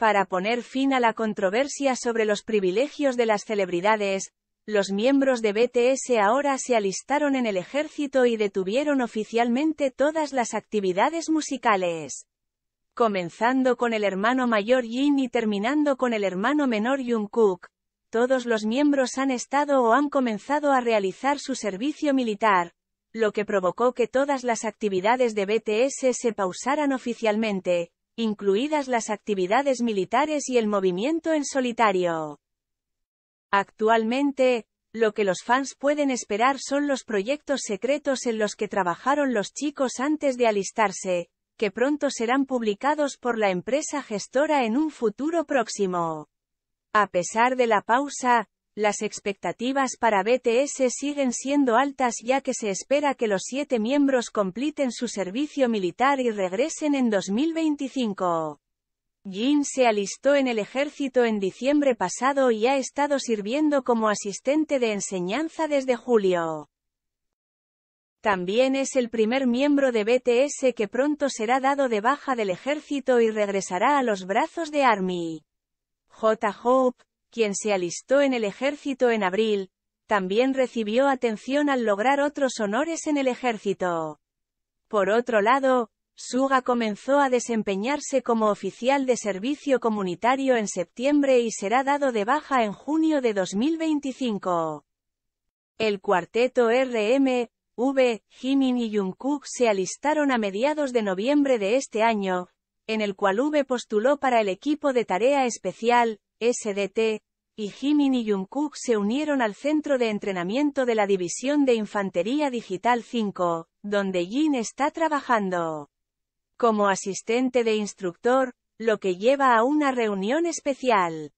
Para poner fin a la controversia sobre los privilegios de las celebridades, los miembros de BTS ahora se alistaron en el ejército y detuvieron oficialmente todas las actividades musicales. Comenzando con el hermano mayor Jin y terminando con el hermano menor Jungkook, todos los miembros han estado o han comenzado a realizar su servicio militar, lo que provocó que todas las actividades de BTS se pausaran oficialmente, incluidas las actividades militares y el movimiento en solitario. Actualmente, lo que los fans pueden esperar son los proyectos secretos en los que trabajaron los chicos antes de alistarse, que pronto serán publicados por la empresa gestora en un futuro próximo. A pesar de la pausa, las expectativas para BTS siguen siendo altas ya que se espera que los siete miembros completen su servicio militar y regresen en 2025. Jin se alistó en el ejército en diciembre pasado y ha estado sirviendo como asistente de enseñanza desde julio. También es el primer miembro de BTS que pronto será dado de baja del ejército y regresará a los brazos de ARMY. J. Hope, quien se alistó en el ejército en abril, también recibió atención al lograr otros honores en el ejército. Por otro lado, Suga comenzó a desempeñarse como oficial de servicio comunitario en septiembre y será dado de baja en junio de 2025. El cuarteto RM, V, Jimin y Jungkook se alistaron a mediados de noviembre de este año, en el cual V postuló para el equipo de tarea especial, SDT, y y Jungkook se unieron al centro de entrenamiento de la División de Infantería Digital 5, donde Jin está trabajando como asistente de instructor, lo que lleva a una reunión especial.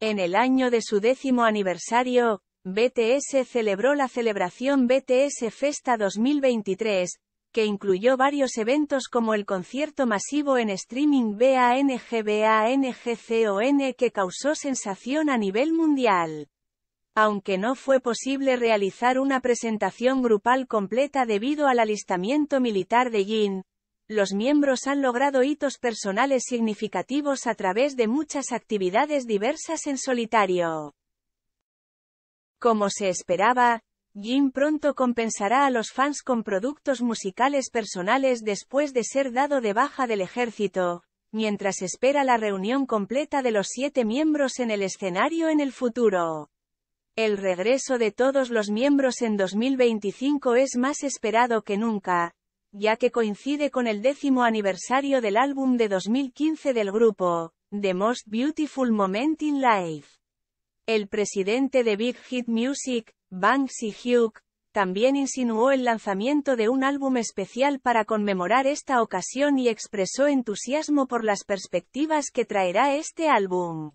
En el año de su décimo aniversario, BTS celebró la celebración BTS Festa 2023, que incluyó varios eventos como el concierto masivo en streaming BANGBANGCON que causó sensación a nivel mundial. Aunque no fue posible realizar una presentación grupal completa debido al alistamiento militar de Jin, los miembros han logrado hitos personales significativos a través de muchas actividades diversas en solitario. Como se esperaba, Jim pronto compensará a los fans con productos musicales personales después de ser dado de baja del ejército, mientras espera la reunión completa de los siete miembros en el escenario en el futuro. El regreso de todos los miembros en 2025 es más esperado que nunca, ya que coincide con el décimo aniversario del álbum de 2015 del grupo, The Most Beautiful Moment in Life. El presidente de Big Hit Music, Bang y Hugh, también insinuó el lanzamiento de un álbum especial para conmemorar esta ocasión y expresó entusiasmo por las perspectivas que traerá este álbum.